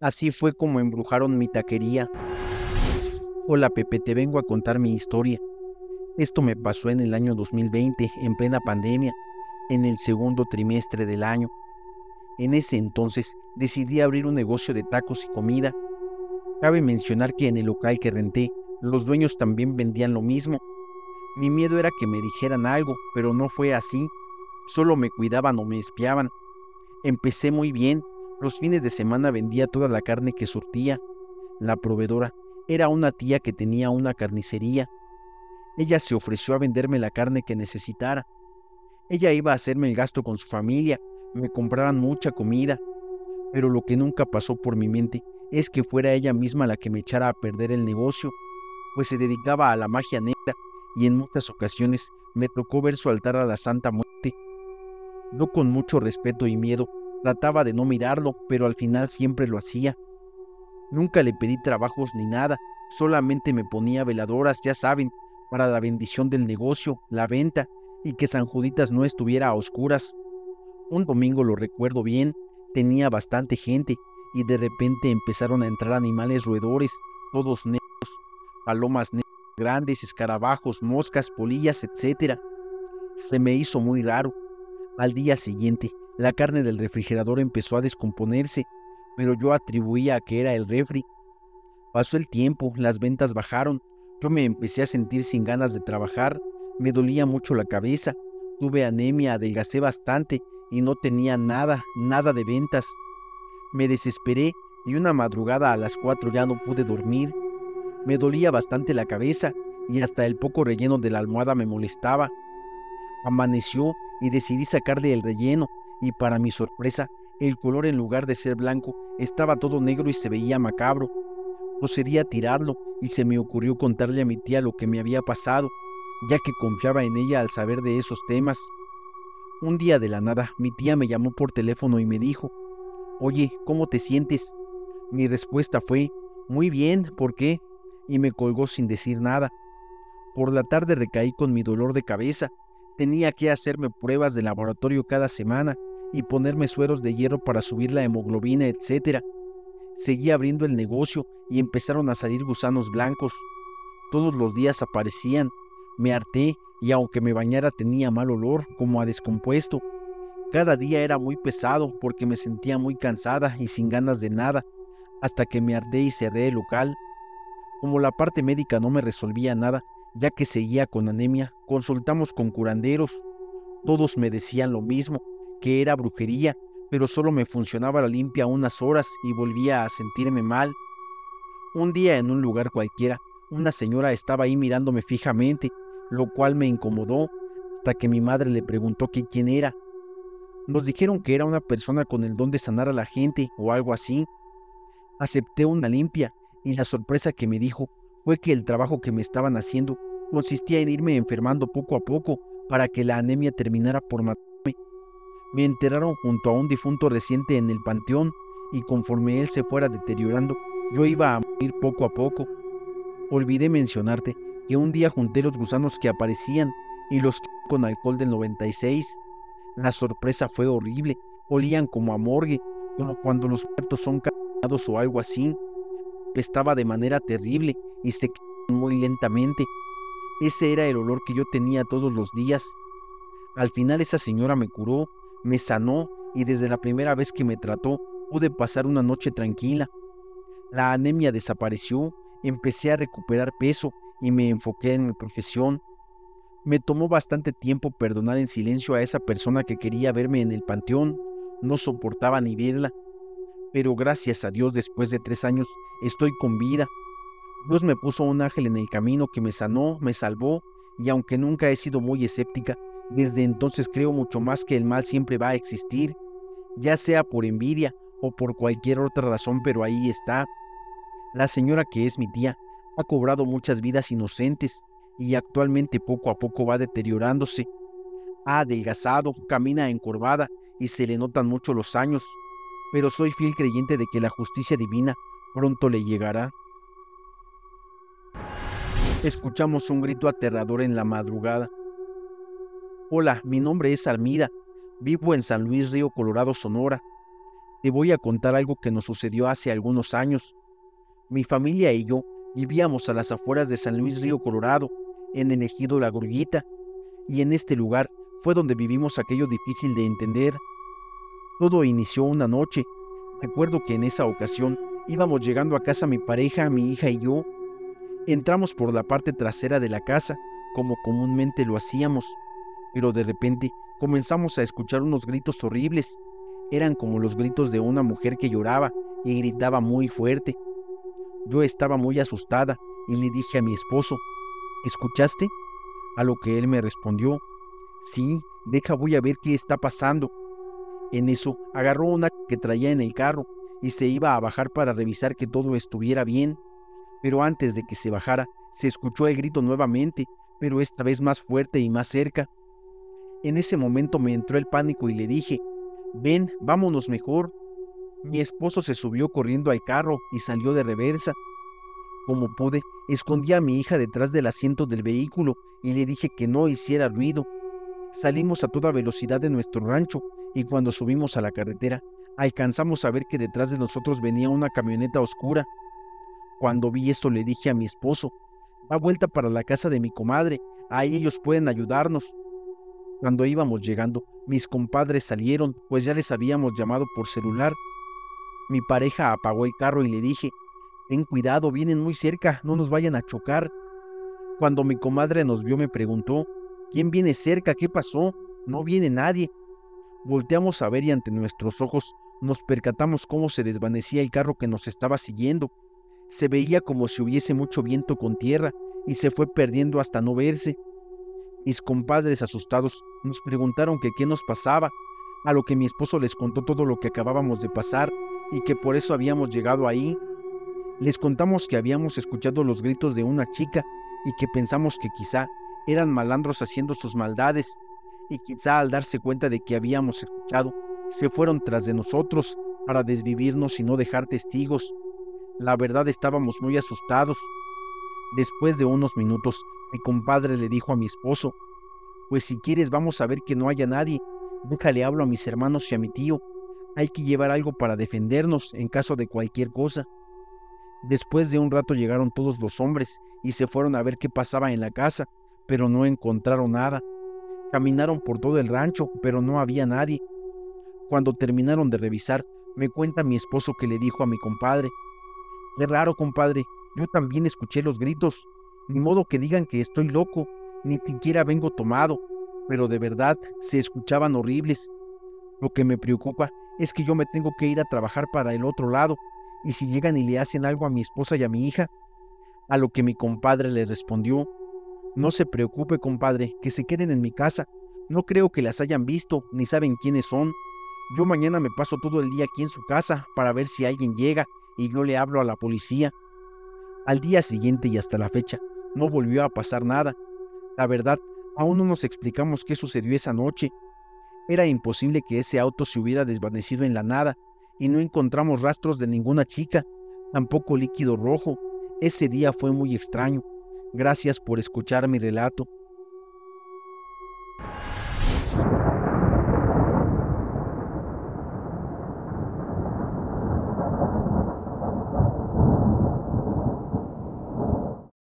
Así fue como embrujaron mi taquería. Hola Pepe, te vengo a contar mi historia. Esto me pasó en el año 2020, en plena pandemia, en el segundo trimestre del año. En ese entonces decidí abrir un negocio de tacos y comida. Cabe mencionar que en el local que renté, los dueños también vendían lo mismo. Mi miedo era que me dijeran algo, pero no fue así. Solo me cuidaban o me espiaban. Empecé muy bien, los fines de semana vendía toda la carne que surtía. La proveedora era una tía que tenía una carnicería. Ella se ofreció a venderme la carne que necesitara. Ella iba a hacerme el gasto con su familia, me compraban mucha comida, pero lo que nunca pasó por mi mente es que fuera ella misma la que me echara a perder el negocio, pues se dedicaba a la magia negra y en muchas ocasiones me tocó ver su altar a la Santa Muerte. No con mucho respeto y miedo, Trataba de no mirarlo, pero al final siempre lo hacía. Nunca le pedí trabajos ni nada, solamente me ponía veladoras, ya saben, para la bendición del negocio, la venta y que San Juditas no estuviera a oscuras. Un domingo lo recuerdo bien, tenía bastante gente y de repente empezaron a entrar animales roedores, todos negros, palomas negras grandes, escarabajos, moscas, polillas, etc. Se me hizo muy raro. Al día siguiente la carne del refrigerador empezó a descomponerse, pero yo atribuía que era el refri. Pasó el tiempo, las ventas bajaron, yo me empecé a sentir sin ganas de trabajar, me dolía mucho la cabeza, tuve anemia, adelgacé bastante y no tenía nada, nada de ventas. Me desesperé y una madrugada a las 4 ya no pude dormir. Me dolía bastante la cabeza y hasta el poco relleno de la almohada me molestaba. Amaneció y decidí sacarle el relleno y para mi sorpresa, el color en lugar de ser blanco estaba todo negro y se veía macabro. Procedí sería tirarlo y se me ocurrió contarle a mi tía lo que me había pasado, ya que confiaba en ella al saber de esos temas. Un día de la nada, mi tía me llamó por teléfono y me dijo, Oye, ¿cómo te sientes? Mi respuesta fue, Muy bien, ¿por qué? Y me colgó sin decir nada. Por la tarde recaí con mi dolor de cabeza. Tenía que hacerme pruebas de laboratorio cada semana y ponerme sueros de hierro para subir la hemoglobina, etc. Seguí abriendo el negocio y empezaron a salir gusanos blancos. Todos los días aparecían. Me harté y aunque me bañara tenía mal olor, como a descompuesto. Cada día era muy pesado porque me sentía muy cansada y sin ganas de nada, hasta que me harté y cerré el local. Como la parte médica no me resolvía nada, ya que seguía con anemia, consultamos con curanderos. Todos me decían lo mismo, que era brujería, pero solo me funcionaba la limpia unas horas y volvía a sentirme mal. Un día en un lugar cualquiera, una señora estaba ahí mirándome fijamente, lo cual me incomodó, hasta que mi madre le preguntó que quién era. Nos dijeron que era una persona con el don de sanar a la gente o algo así. Acepté una limpia y la sorpresa que me dijo fue que el trabajo que me estaban haciendo consistía en irme enfermando poco a poco para que la anemia terminara por matar me enteraron junto a un difunto reciente en el panteón y conforme él se fuera deteriorando, yo iba a morir poco a poco. Olvidé mencionarte que un día junté los gusanos que aparecían y los con alcohol del 96. La sorpresa fue horrible, olían como a morgue, como cuando los muertos son cargados o algo así. Pestaba de manera terrible y se muy lentamente. Ese era el olor que yo tenía todos los días. Al final esa señora me curó me sanó y desde la primera vez que me trató pude pasar una noche tranquila. La anemia desapareció, empecé a recuperar peso y me enfoqué en mi profesión. Me tomó bastante tiempo perdonar en silencio a esa persona que quería verme en el panteón, no soportaba ni verla. Pero gracias a Dios después de tres años estoy con vida. Dios me puso un ángel en el camino que me sanó, me salvó y aunque nunca he sido muy escéptica, desde entonces creo mucho más que el mal siempre va a existir, ya sea por envidia o por cualquier otra razón, pero ahí está. La señora que es mi tía ha cobrado muchas vidas inocentes y actualmente poco a poco va deteriorándose. Ha adelgazado, camina encorvada y se le notan mucho los años, pero soy fiel creyente de que la justicia divina pronto le llegará. Escuchamos un grito aterrador en la madrugada. Hola, mi nombre es Almira. Vivo en San Luis Río, Colorado, Sonora. Te voy a contar algo que nos sucedió hace algunos años. Mi familia y yo vivíamos a las afueras de San Luis Río, Colorado, en el ejido La Gorguita, y en este lugar fue donde vivimos aquello difícil de entender. Todo inició una noche. Recuerdo que en esa ocasión íbamos llegando a casa mi pareja, mi hija y yo. Entramos por la parte trasera de la casa, como comúnmente lo hacíamos pero de repente comenzamos a escuchar unos gritos horribles. Eran como los gritos de una mujer que lloraba y gritaba muy fuerte. Yo estaba muy asustada y le dije a mi esposo, ¿escuchaste? A lo que él me respondió, sí, deja voy a ver qué está pasando. En eso agarró una que traía en el carro y se iba a bajar para revisar que todo estuviera bien. Pero antes de que se bajara, se escuchó el grito nuevamente, pero esta vez más fuerte y más cerca. En ese momento me entró el pánico y le dije, ven, vámonos mejor. Mi mm. esposo se subió corriendo al carro y salió de reversa. Como pude, escondí a mi hija detrás del asiento del vehículo y le dije que no hiciera ruido. Salimos a toda velocidad de nuestro rancho y cuando subimos a la carretera, alcanzamos a ver que detrás de nosotros venía una camioneta oscura. Cuando vi esto le dije a mi esposo, da vuelta para la casa de mi comadre, ahí ellos pueden ayudarnos. Cuando íbamos llegando, mis compadres salieron, pues ya les habíamos llamado por celular. Mi pareja apagó el carro y le dije, ten cuidado, vienen muy cerca, no nos vayan a chocar. Cuando mi comadre nos vio me preguntó, ¿quién viene cerca? ¿Qué pasó? No viene nadie. Volteamos a ver y ante nuestros ojos nos percatamos cómo se desvanecía el carro que nos estaba siguiendo. Se veía como si hubiese mucho viento con tierra y se fue perdiendo hasta no verse. Mis compadres asustados nos preguntaron que qué nos pasaba, a lo que mi esposo les contó todo lo que acabábamos de pasar y que por eso habíamos llegado ahí. Les contamos que habíamos escuchado los gritos de una chica y que pensamos que quizá eran malandros haciendo sus maldades y quizá al darse cuenta de que habíamos escuchado, se fueron tras de nosotros para desvivirnos y no dejar testigos. La verdad estábamos muy asustados. Después de unos minutos mi compadre le dijo a mi esposo, pues si quieres vamos a ver que no haya nadie, déjale hablo a mis hermanos y a mi tío, hay que llevar algo para defendernos en caso de cualquier cosa. Después de un rato llegaron todos los hombres y se fueron a ver qué pasaba en la casa, pero no encontraron nada. Caminaron por todo el rancho, pero no había nadie. Cuando terminaron de revisar, me cuenta mi esposo que le dijo a mi compadre, Qué raro, compadre, yo también escuché los gritos, ni modo que digan que estoy loco, ni siquiera vengo tomado, pero de verdad se escuchaban horribles. Lo que me preocupa es que yo me tengo que ir a trabajar para el otro lado, y si llegan y le hacen algo a mi esposa y a mi hija. A lo que mi compadre le respondió, no se preocupe compadre, que se queden en mi casa, no creo que las hayan visto, ni saben quiénes son. Yo mañana me paso todo el día aquí en su casa para ver si alguien llega y no le hablo a la policía. Al día siguiente y hasta la fecha, no volvió a pasar nada. La verdad, aún no nos explicamos qué sucedió esa noche. Era imposible que ese auto se hubiera desvanecido en la nada, y no encontramos rastros de ninguna chica, tampoco líquido rojo. Ese día fue muy extraño. Gracias por escuchar mi relato.